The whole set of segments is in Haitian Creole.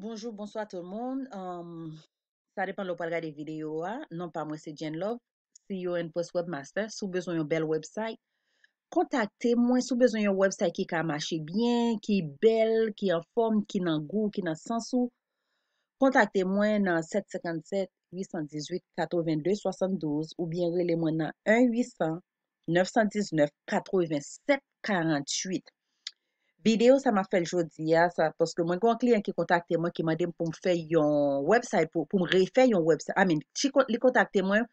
Bonjour, bonsoir tout le monde, um, ça dépend l'opalga de video, non pas moi, c'est Jen Love, CEO & Post Webmaster, sou bezon yon bel website. Kontakte mwen sou bezon yon website ki ka mache bien, ki bel, ki en forme, ki nan gou, ki nan sensou. Kontakte mwen nan 757-818-9272 ou bien rele mwen nan 1-800-919-8748. Bideo sa ma fèl jodi ya sa, poske mwen kon klien ki kontakte mwen ki mwen dem pou mwen fè yon website, pou mwen refè yon website. Amin, um, li kontakte mwen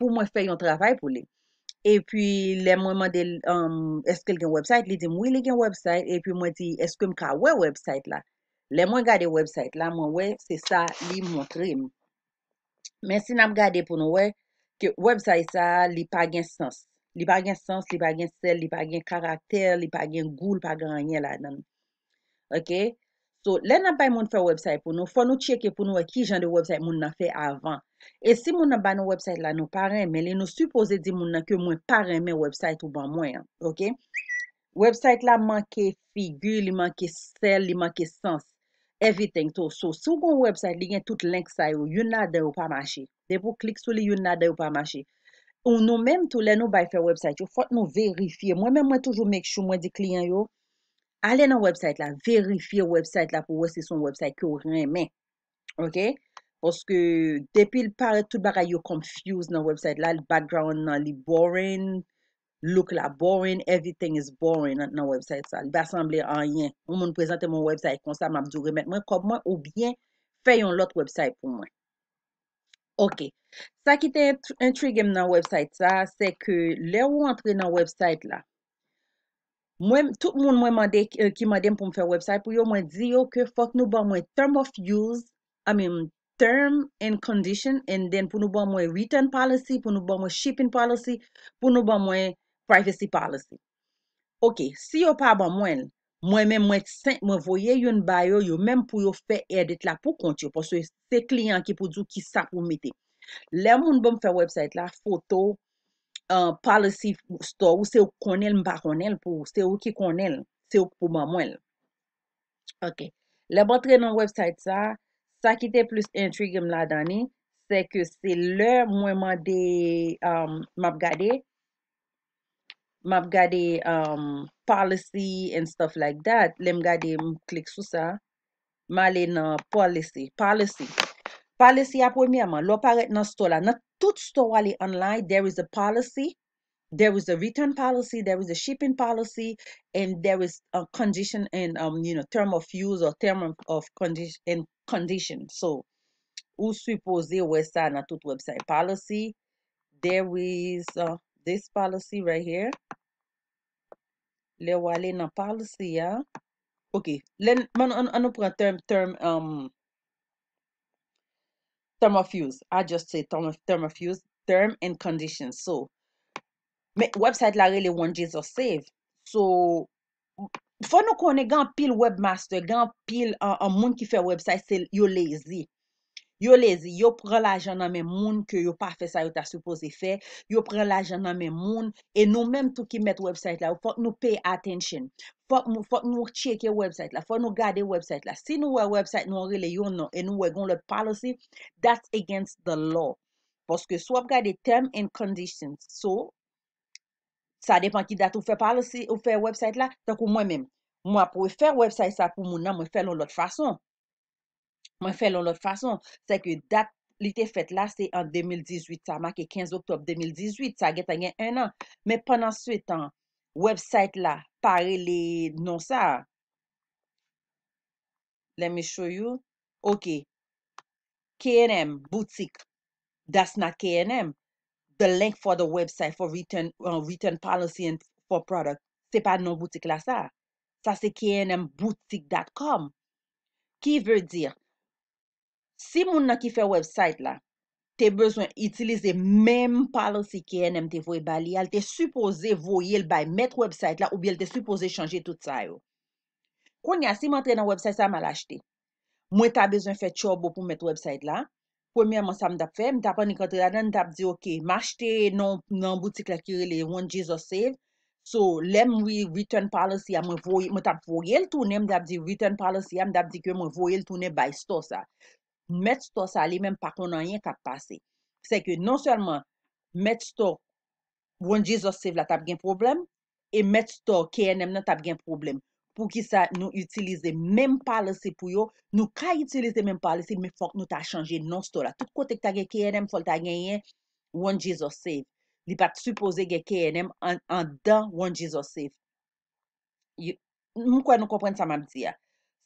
pou mwen fè yon travay pou li. E pwi, le mwen mwen de, eske li gen website? Li di mwen li gen website, e pwi mwen di, eske mwen ka wè website la? Le mwen gade website la, mwen wè, se sa li mwotre mwen. Mwen si nam gade pou nou wè, ki website sa li pa gen sens. Li pa gen sens, li pa gen sel, li pa gen karakter, li pa gen goul pa gen anye la nan. Ok? So, le nan bay moun fè website pou nou, fò nou cheke pou nou wè ki jan de website moun nan fè avan. E si moun nan bay nou website la nou paremè, le nou suppose di moun nan ke moun paremè website ou ban mwen. Ok? Website la manke figy, li manke sel, li manke sens. Everything to. So, sou kon website li gen tout lenk say ou, yon nan de ou pa mashè. De pou klik sou li yon nan de ou pa mashè. Ou nou menm tou lè nou bay fè website yo, fòt nou verifiye. Mwen menm wè toujou mek chou mwen di kliyen yo. Ale nan website la, verifiye website la pou wè se son website ki ou rè men. Ok? Ose ke depil pare tout bagay yo confuse nan website la, l background nan li boring, look la boring, everything is boring nan website sa. Lè ba semblè an yè. Ou moun prezante moun website kon sa mabdou remèk mwen, koman ou byen fè yon lot website pou mwen. Ok, sa ki te entrigem nan website sa, se ke le ou apre nan website la, tout moun mwen maden ki maden pou mwen fe website pou yo mwen di yo ke fok nou ba mwen term of use, amin term and condition, and then pou nou ba mwen return policy, pou nou ba mwen shipping policy, pou nou ba mwen privacy policy. Ok, si yo pa ba mwen... Mwen mwen mwen voye yon bayo, yon mwen mwen pou yo fpe edit la pou kont yo, pos yo te kliyan ki pou djou ki sa pou mete. Le moun bon fwe website la, foto, euh, policy store, ou se ou konel mba konel pou, se ou ki konel, se ou pou mwa mwen. Ok. Le bon tre non website sa, sa ki te plus intrig me la dani, se ke se lè mwen mwen de euh, map gade, map gade um, policy and stuff like that. Lem gade m klik sou sa. Ma le nan policy. Policy. Policy a premiyaman. Lo paret nan store la. Nan tout store wale online, there is a policy. There is a return policy. There is a shipping policy. And there is a condition and, um, you know, term of use or term of condition. And condition. So, ou suppose we sa nan tout website policy. There is... Uh, This policy right here. Le wale nan policy ya. Ok. An nou pren term, term, um, term of use. I just say term of use. Term and condition. So, website la really want Jesus save. So, fwano konen gan pil webmaster, gan pil an uh, uh, moun ki fe website se yo lazy. Yo lezi, yo pre la jan nan men moun ke yo pa fe sa yo ta supose fe, yo pre la jan nan men moun, e nou menm tou ki met website la, ou pot nou pay attention, pot nou cheke website la, pot nou gade website la. Si nou we website nou anre le yon nan, e nou we goun lot policy, that's against the law. Poske sou ap gade term and conditions. So, sa depan ki dat ou fe policy ou fe website la, tak ou mwen menm. Mwen ap wè fè website sa pou moun nan mwen fè loun lot fason. Mwen fè lon lot fason, se ke dat li te fèt la, se an 2018, sa mak e 15 oktob 2018, sa get an gen 1 an. Men pwenn answè tan, website la, pare li non sa, let me show you, ok, K&M boutique, that's not K&M. The link for the website for uh, return policy and for product, se pa non boutique la sa, sa se K&M boutique.com. Si moun nan ki fe website la, te bezwen itilize mem palosi ki ene mte voy bali, al te suppose voyel bay met website la ou bi al te suppose chanje tout sa yo. Koun ya, si mwen tre nan website sa, mwen lache te. Mwen ta bezwen fe tchobo pou met website la. Pwemye mwen sa mdap fe, mwen ta kon ni kontra nan, mwen ta ap di, ok, mache te nan boutik la kirele, one Jesus save. So, lem mwen wi return palosi, mwen tap voyel toune, mwen ta ap di return palosi, mwen ta ap di kwen mwen voyel toune bay store sa. Met sto sa li menm pa kon an yen kap pase. Se ke non selman, met sto, wanji zo sef la tap gen problem, e met sto, KNM nan tap gen problem. Pou ki sa nou utilize menm pale se pou yo, nou ka utilize menm pale se, menm fok nou ta chanje non sto la. Tout kote kta ge KNM folta gen yen, wanji zo sef. Li pa t'supose ge KNM an dan wanji zo sef. Mou kwa nou kompren sa mam ti ya.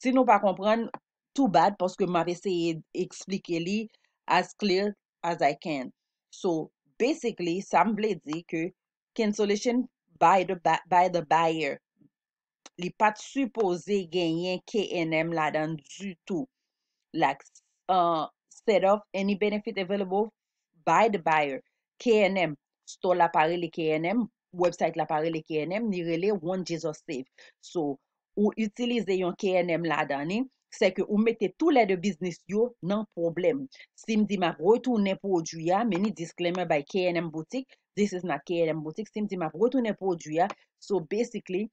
Si nou pa kompren, moun, Too bad, parce que m'ave essayé expliquer li as clear as I can. So, basically, sa mble di ke, cancellation by the buyer. Li pat suppose genyen K&M la dan du tout. Like, instead uh, of any benefit available by the buyer, K&M, store l'appareil K&M, website l'appareil K&M, ni really want Jesus save. So, ou utilize yon K&M la dan, Se ke ou mette tout lè de biznis yo nan problem. Sim di ma vre toune pou ou djou ya. Meni disclaimer bay KNM boutik. This is na KNM boutik. Sim di ma vre toune pou ou djou ya. So basically,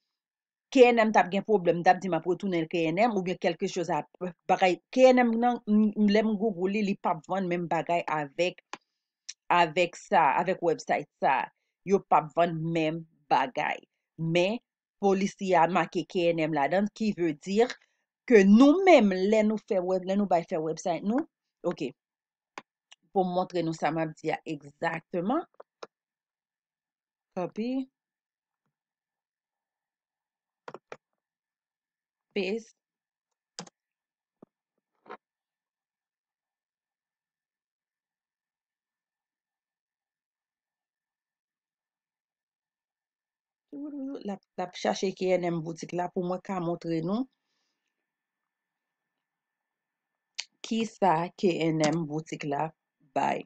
KNM tap gen problem. Dap di ma vre toune KNM ou gen kelke chouza ap. Baray, KNM nan, mlem google li, li pap van men bagay avèk sa, avèk website sa. Yo pap van men bagay. Me, polisiya make KNM la dan ki vè dir... ke nou menm lè nou fè web, lè nou bay fè website nou. Ok, pou mwotre nou sa mwap diya egzaktman. Copy. Paste. La chache ki en mwotik la pou mwen ka mwotre nou. Ki sa kè enèm boutik la? Bay.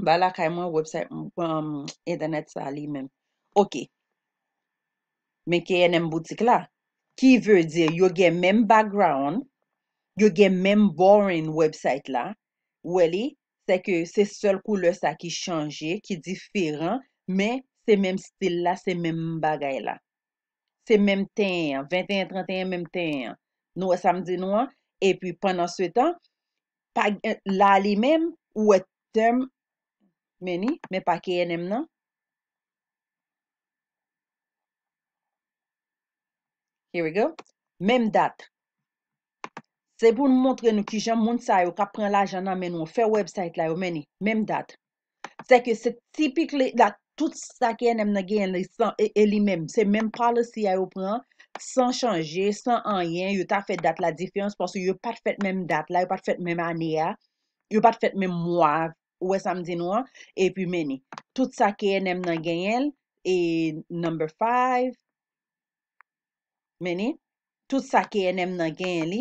Mba la kèy mwen website mwen internet sa li men. Ok. Men kè enèm boutik la? Ki vèr dir? Yo gen men background. Yo gen men boring website la. Wè li? Se ke se sol koule sa ki chanje, ki diferan. Men se men stil la, se men bagay la. Se men ten, 20 ten, 30 ten, men ten. Nou e samdi nou an? E pi pandan sou etan, pa la li mem ou etem meni, me pa KNM nan. Here we go. Mem dat. Se pou nou montre nou ki jan moun sa yo ka pren la jan nan meni, ou fe website la yo meni. Mem dat. Se ke se tipik li, la tout sa KNM nan gen li, e, e li mem. Se mem policy a yo pren an. San chanje, san anyen, yo ta fèt dat la difyans, pwos yo pat fèt mèm dat la, yo pat fèt mèm anè ya, yo pat fèt mèm mwa, wè samdi nou an, epi meni, tout sa kèyè nem nan genyèl, e number five, meni, tout sa kèyè nem nan genyèl,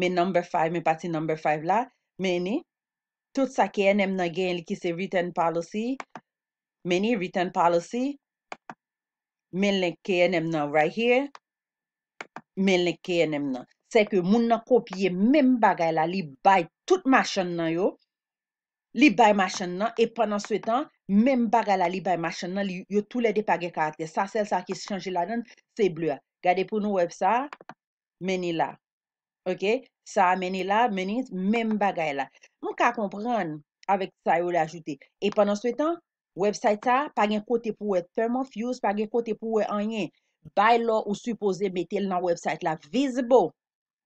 meni number five, meni pati number five la, meni, tout sa kèyè nem nan genyèl ki se written policy, meni, written policy, meni kèyè nem nan right here, men lekeye nem nan. Se ke moun nan kopye men bagay la li bay tout machan nan yo, li bay machan nan, e pwennan swetan, men bagay la li bay machan nan, yo tou lede pa ge karakter. Sa sel sa ki se chanji la den, se blewa. Gade pou nou web sa, meni la. Ok? Sa meni la, meni, men bagay la. Mwen ka kompran, avek sa yo le ajute. E pwennan swetan, website sa, pa gen kote pou we, Thermal Fuse, pa gen kote pou we anye, bay lo ou supose metel nan website la. Visible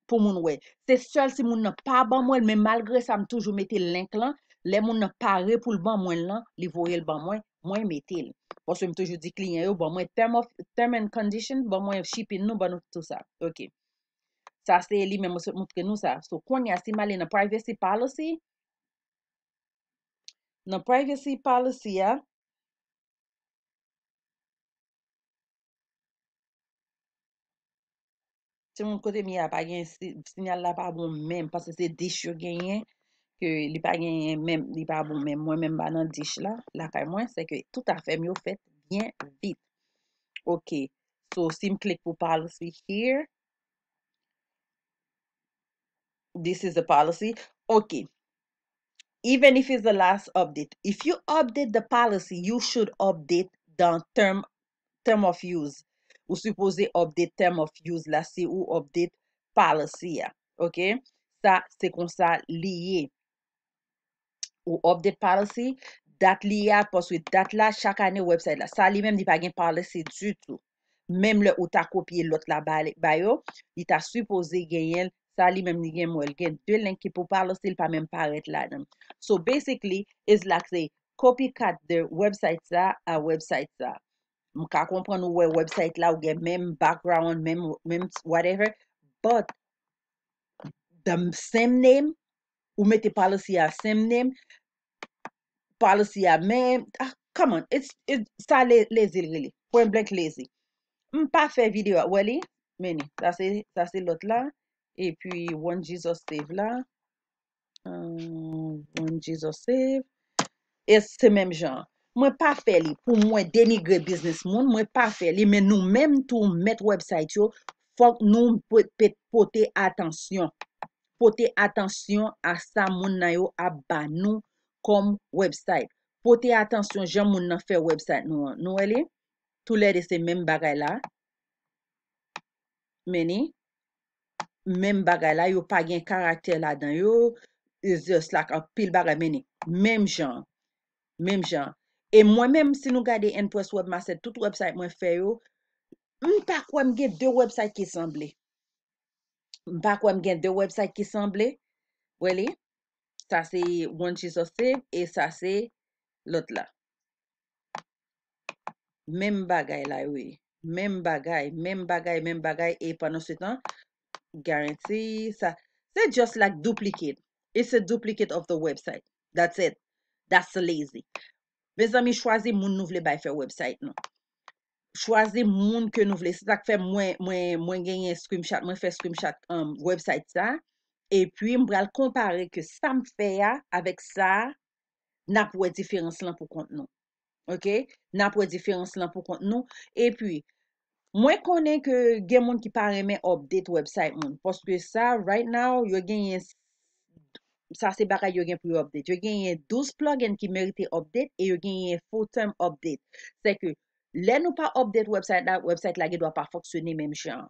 pou moun we. Te sol si moun nan pa ban mwen, men malgre sa m toujou metel link lan, le moun nan pare pou l ban mwen lan, li voyel ban mwen, mwen metel. Bo se m toujou di klinyen yo, ban mwen term and condition, ban mwen shipping nou ban mwen tout sa. Sa se li men mwos moutke nou sa. So kwenye a sima li nan privacy policy, nan privacy policy ya, Se moun kote mi a pa gen sinyal la pa bon men, pas se se dish yo genyen, ke li pa genyen men, li pa bon men, mwen men banan dish la, la fè mwen, se ke tout a fèm yo fèt gen vit. Ok, so si m klik pou policy here, this is the policy, ok. Even if it's the last update, if you update the policy, you should update dans term of use. Ou supose update term of use la se ou update policy ya. Ok. Sa se kon sa liye ou update policy. Dat liya poswit dat la chakane website la. Sa li menm di pa gen policy du tout. Mem le ou ta kopye lot la bayo. Di ta supose gen yen. Sa li menm di gen mo el gen. De lenk ki pou palosil pa menm paret la nan. So basically is like se copy kat de website sa a website sa. M ka kompran ou wewe website la ou gen mem background, mem whatever. But, dam sem name, ou meti palosi a sem name, palosi a mem. Ah, come on, it's, it's, sa lezi lili. Pwen blenk lezi. M pa fe video a weli. Meni, sa se, sa se lot la. E pi, one Jesus save la. Euh, one Jesus save. E se mem jan. Mwen pa fe li pou mwen denigre biznis moun. Mwen pa fe li men nou menm tou met website yo. Fonk nou pote atensyon. Pote atensyon a sa moun nan yo a ba nou kom website. Pote atensyon jan moun nan fe website nou. Nou we li? Tou le de se menm bagay la. Meni? Menm bagay la yo pa gen karakter la dan yo. Eze slak apil bagay meni. Menm jan. Menm jan. E mwen menm si nou gade Npress webmaset, tout website mwen feyo, mpa kwa mgen de website ki sanble. Mpa kwa mgen de website ki sanble. Wele, sa se yon jisose, e sa se lot la. Mem bagay la we. Mem bagay, mem bagay, mem bagay, e panos etan. Garanti, sa. Se just like duplicate. It's a duplicate of the website. That's it. That's lazy. Benzami, chwazi moun nou vle bay fè website nou. Chwazi moun ke nou vle. Se tak fè mwen genye screenshot, mwen fè screenshot um, website sa. E pi mbrel kompare ke sa m fè ya avèk sa, nap wè diferans lan pou kont nou. Ok? Nap wè diferans lan pou kont nou. E pi, mwen konen ke gen moun ki paremen update website moun. Poske sa, right now, yo genye... Sa se baka yo gen pou yo update. Yo gen yon 12 plug-in ki merite update e yo gen yon full-term update. Se ke, lè nou pa update website la, website la ge dwa pa foksyonè mèm chan.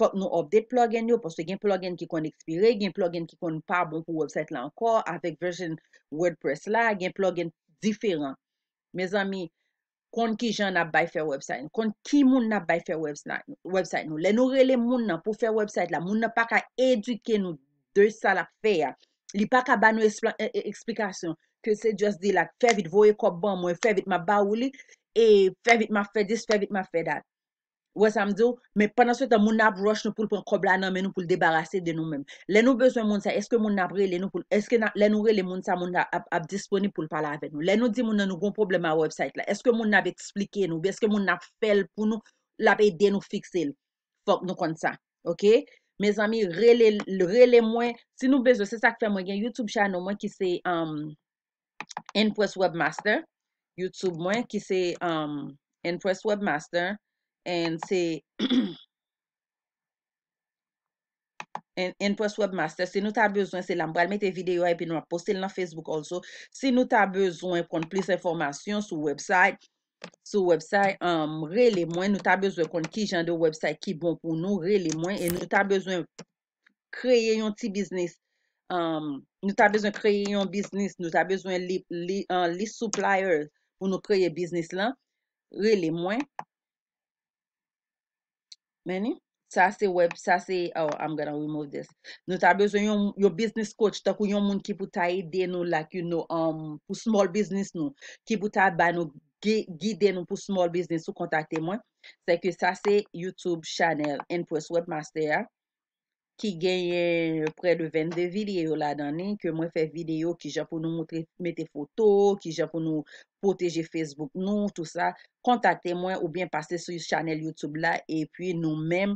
Fok nou update plug-in yo, poste gen plug-in ki kon ekspire, gen plug-in ki kon pa boku website la anko, avèk version WordPress la, gen plug-in diferan. Mè zami, kon ki jan na bay fè website, kon ki moun na bay fè website nou. Lè nou rele moun nan pou fè website la, moun nan pa ka edike nou dè sa la fè ya. Li pa ka ba nou eksplikasyon, e- e- ke se just di la, fe vit voye kop ban mwen, fe vit ma ba wuli, e fe vit ma fe dis, fe vit ma fe dat. Wè sa mdou, me pananswete moun ap rosh nou pou l pou l koblanan men nou pou l debarase de nou men. Len nou bezwen moun sa, eske moun ap rele, eske nan rele moun sa moun ap disponi pou l pala avè nou. Len nou di moun nan nou goun problem a wèbsayt la, eske moun ap eksplike nou, eske moun ap fel pou nou la pe ide nou fikse l, fok nou kont sa, ok? Mez ami, rele mwen, si nou bezo, se sa ki fe mwen gen YouTube channel mwen ki se um, Npress Webmaster, YouTube mwen ki se um, Npress Webmaster, en se Npress Webmaster, se nou ta bezo, se la mwen mwen te video a, epi nou a poste l nan Facebook also, se nou ta bezo kon plis informasyon sou website mwen, So, website, um, re le mwen, nou ta bezwen kon ki jan de website ki bon pou nou, re le mwen, e nou ta bezwen kreye yon ti biznis, um, nou ta bezwen kreye yon biznis, nou ta bezwen li uh, supplier pou nou kreye biznis lan, re le mwen. Meni, sa se web, sa se, oh, I'm gonna remove this, nou ta bezwen yon, yon biznis coach, tako yon moun ki pou ta ide nou, like, you know, um, pou small biznis nou, ki pou ta ban nou, Gide nou pou small business ou kontakte mwen. Seke sa se YouTube chanel N-Press Webmaster. Ki genye pre de 22 videyo la danen. Ke mwen fe videyo ki ja pou nou mwete foto, ki ja pou nou poteje Facebook nou, tout sa. Kontakte mwen ou bien pase sou chanel YouTube la. E pi nou men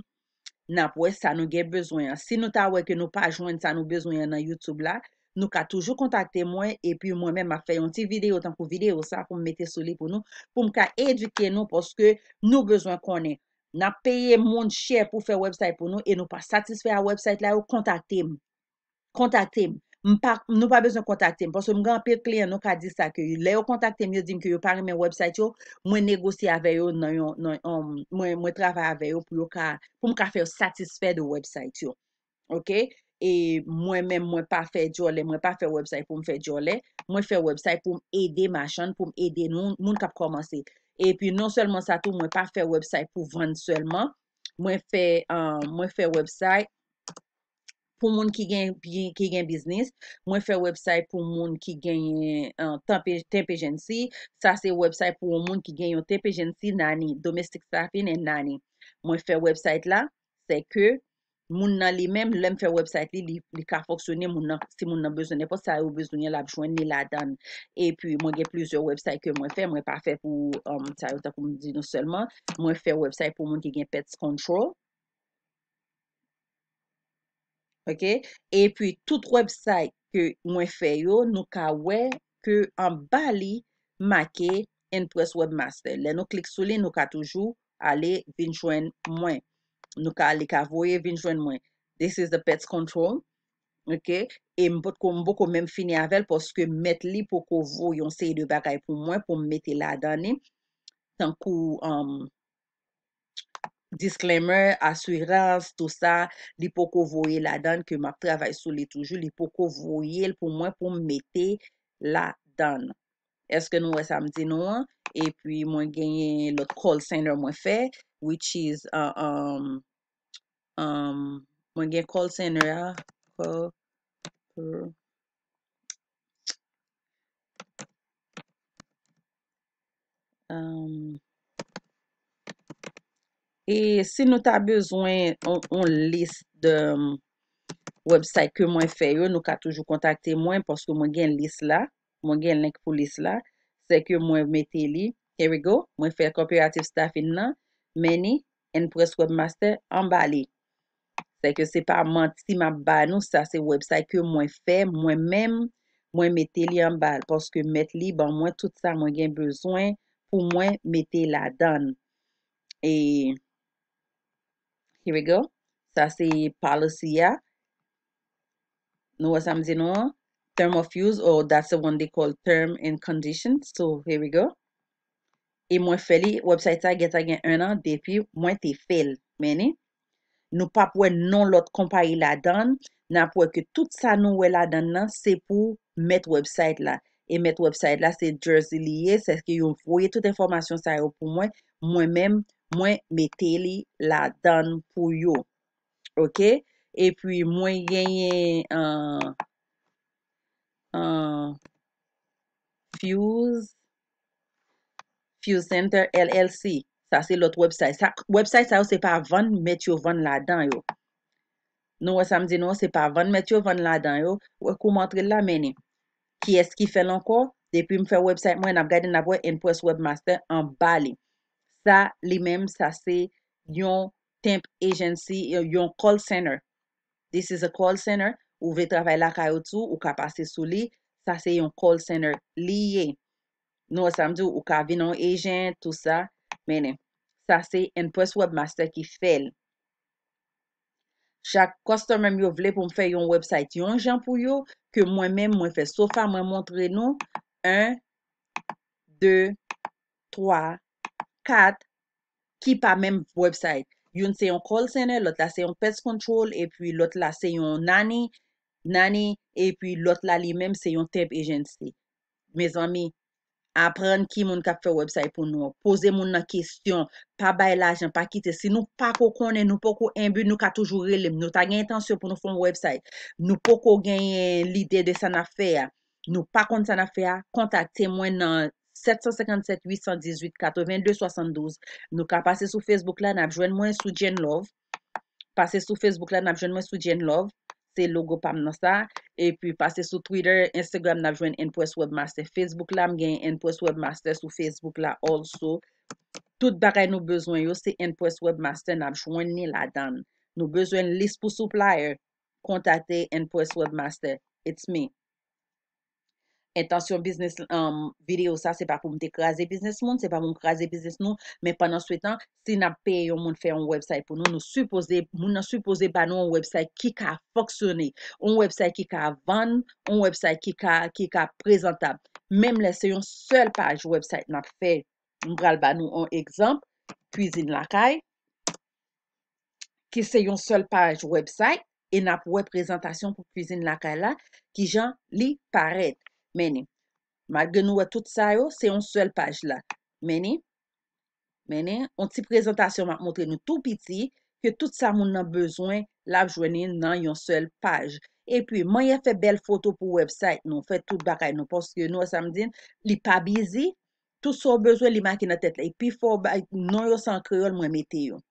na pwe sa nou gen bezwen. Si nou ta weke nou pa jwenn sa nou bezwen nan YouTube la. Nou ka toujou kontakte mwen, epi mwen men ma fè yon ti videyo, tan pou videyo sa pou mwete soli pou nou, pou mwen ka eduke nou, poske nou gezoan konen. Na peye moun chè pou fè website pou nou, e nou pa satisfe a website la, ou kontakte mwen. Kontakte mwen. Mwen pa, mwen nou pa bezon kontakte mwen, poske mwen gant pe klien nou ka di sa, ke yon lè ou kontakte mwen, yo dim ki yo pari men website yo, mwen negosi aveyo, um, mwen trava aveyo, pou mwen ka fè yo satisfe de website yo. Ok? E mwen men mwen pa fe jorle, mwen pa fe website pou mwen fe jorle. Mwen fe website pou mwen ede machan, pou mwen ede moun kap komanse. E pi non selman sa tou, mwen pa fe website pou vande selman. Mwen fe euh, website pou moun ki gen biznis. Mwen fe website pou moun ki gen euh, tempe jensi. Sa se website pou moun ki gen yon tempe jensi nani. Domestic staffing en nani. Mwen fe website la, se ke... Moun nan li menm, lèm fè website li, li ka foksyonè moun nan, si moun nan bezonè pa, sa yo bezonè la bjwen ni la dan. E pi mwen gen plizyo website ke mwen fè, mwen pa fè pou, um, sa yo ta koum di nou selman, mwen fè website pou mwen ki gen pet control. Ok, e pi tout website ke mwen fè yo, nou ka wè ke an bali make in-press webmaster. Lè nou klik sou li, nou ka toujou ale binjwen mwen. Nou ka li ka voye, vin jwen mwen. This is the pet's control. Ok? E mbot kon mbot kon men finye avel poske met li poko voye yon sey de bagay pou mwen pou mwete la dani. Tan kou, um, disclaimer, aswira, tout sa, li poko voye la dani ke mak travay sou li toujou, li poko voye l pou mwen pou mwete la dani. Eske nou e samdi nou an? E pi mwen genye lout call center mwen fey. Which is, uh, um, um, mwen gen call center ya. Um, e si nou ta bezwen un list de website ke mwen feyo, nou ka toujou kontakte mwen, poske mwen gen list la, mwen gen like pou list la, seke mwen meti li. Here we go, mwen fey cooperative staffing nan. Meni, enpwes webmaster, anbali. Seke se pa manti ma banou, sa se website ke mwen fe, mwen men, mwen meteli anbal. Poske met li, ban mwen tout sa mwen gen bezwen pou mwen meteli adan. E, here we go. Sa se palosi ya. Nou wa samzi nou, term of use, or that's the one they call term and condition. So, here we go. E mwen feli, website sa gen ta gen 1 an, depi mwen te fel. Mene, nou pa pwen non lot kompayi la dan, nan pwen ke tout sa nou we la dan nan, se pou met website la. E met website la se jersey liye, se se ki yon pwoye, tout informasyon sa yo pou mwen, mwen men, mwen meteli la dan pou yo. Ok, e pwi mwen genye, an, an, uh, fuse. Uh, Fuse Center LLC. Sa se lot website. Website sa yo se pa van met yo van la dan yo. Nou wa sa mdi nou se pa van met yo van la dan yo. Ou e kou mantre la meni. Ki es ki fel anko? Depi m fe website mwen ap gade na vwe Enpress Webmaster an Bali. Sa li mem sa se yon temp agency, euh, yon call center. This is a call center. Ou ve trabay la ka yo tou, ou ka pase sou li. Sa se yon call center liye. Nou, sa m di ou ka avin an ejen, tout sa. Mene, non. sa se en post webmaster ki fel. Chak kostomem yo vle pou m fe yon website yon jan pou yo, ke mwen men mwen fe. Sofa mwen montre nou, 1, 2, 3, 4, ki pa men website. Yon se yon call center, lot la se yon pest control, e pi lot la se yon nani, nani, e pi lot la li men se yon temp agency. apren ki moun ka fe website pou nou, pose moun nan kesyon, pa bay la jan, pa kite, si nou pa kou konen, nou po kou embi, nou ka toujou relim, nou ta gen intensyon pou nou fon website, nou po kou genyen lide de san afea, nou pa kon san afea, kontakte mwen nan 757-818-9272, nou ka pase sou Facebook la, nan apjwen mwen sou Jen Love, pase sou Facebook la, nan apjwen mwen sou Jen Love, te logo pam nan sa, E pi pase sou Twitter, Instagram nabjwen N-Post Webmaster. Facebook la mgen N-Post Webmaster sou Facebook la also. Tout bare nou bezwen yo se N-Post Webmaster nabjwen ni la dan. Nou bezwen list pou supplier kontate N-Post Webmaster. It's me. Intansyon biznes um, videyo sa, se pa pou m dekaze biznes moun, se pa pou m kaze biznes nou, men panan sou etan, ti nap pe yon moun fe yon website pou nou nou suppose, moun nou suppose ba nou yon website ki ka foksone, yon website ki ka vane, yon website ki ka prezentap. Memle se yon sol page website nap fe, m gral ba nou yon ekzamp, Puisine lakay, ki se yon sol page website, e nap web prezentasyon pou Puisine lakay la, ki jan li paret. Meni, mag genou a tout sa yo, se yon sel paj la. Meni, meni, on ti prezentasyon mak montre nou tou piti, ke tout sa moun nan bezwen la apjwenin nan yon sel paj. E pi, mwen ya fe bel foto pou website nou, fe tout bakay nou, poske nou a samdin, li pa bizi, tout sa bezwen li maki nan tet la. E pi fo, nou yo san kreol mwen meti yo.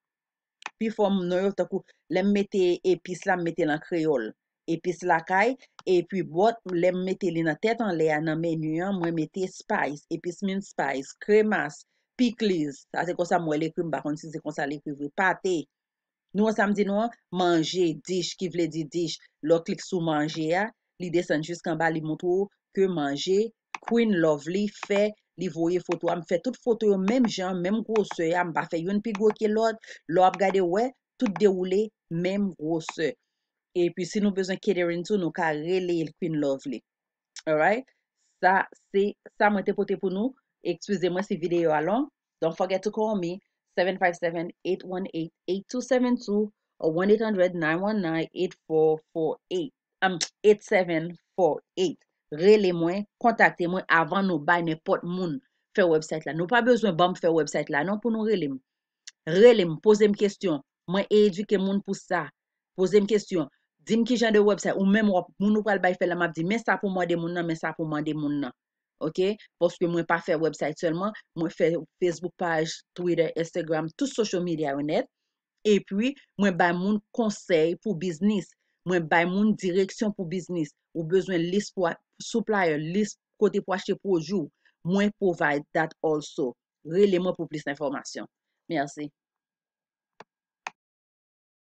Pi fo, nou yo takou, lem meti epis la, meti lan kreol. epis lakay, epi bot, ou lem mette li nan tet an le, nan menye, mwen mette spice, epis min spice, kremas, pikliz, sa se kon sa mwen le koum bakon, si se kon sa le koum, pati, nou an samdi nou an, manje, dish, ki vle di dish, lò klik sou manje ya, li desen chis kan ba li moutou, kou manje, queen lovely, fe, li voye foto, am fe tout foto yo, mem jen, mem gose, am ba fe yon pi gwo ki lòd, lò ap gade we, tout de ou le, mem gose, E pi si nou bezwen catering tou, nou ka rele yil pin love li. Alright? Sa, se, sa mwen tepote pou nou. Ekswize mwen si video alon. Don't forget to call me. 757-818-8272 ou 1800-919-8448 Am, 8748 Rele mwen, kontakte mwen avan nou bay ne pot moun fe website la. Nou pa bezwen bam fe website la. Nan pou nou rele mwen. Rele mwen, pose mwen kestyon. Mwen eduke moun pou sa. Pose mwen kestyon. Din ki jan de website ou men moun wap moun nou pral bay fè la map di men sa pou mande moun nan, men sa pou mande moun nan. Ok? Poske mwen pa fè website sèlman, mwen fè Facebook page, Twitter, Instagram, tout social media ou net. E pwi mwen bay moun konsey pou biznis, mwen bay moun direksyon pou biznis ou bezwen list pou supplier, list kote pou achè pou oujou. Mwen provide that also, releman pou plis nan formasyon. Merci.